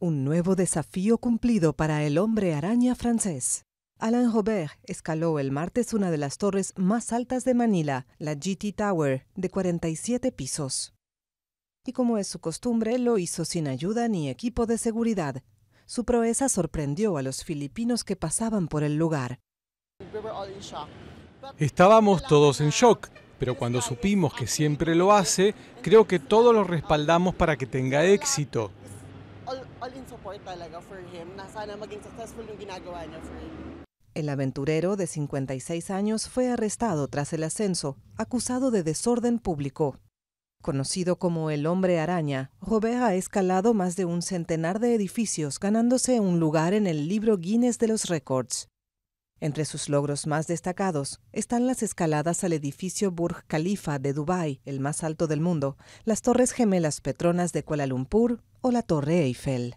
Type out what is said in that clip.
Un nuevo desafío cumplido para el hombre araña francés. Alain Robert escaló el martes una de las torres más altas de Manila, la GT Tower, de 47 pisos. Y como es su costumbre, lo hizo sin ayuda ni equipo de seguridad. Su proeza sorprendió a los filipinos que pasaban por el lugar. Estábamos todos en shock, pero cuando supimos que siempre lo hace, creo que todos lo respaldamos para que tenga éxito. El aventurero de 56 años fue arrestado tras el ascenso, acusado de desorden público. Conocido como el hombre araña, Robert ha escalado más de un centenar de edificios ganándose un lugar en el libro Guinness de los Records. Entre sus logros más destacados están las escaladas al edificio Burj Khalifa de Dubái, el más alto del mundo, las Torres Gemelas Petronas de Kuala Lumpur o la Torre Eiffel.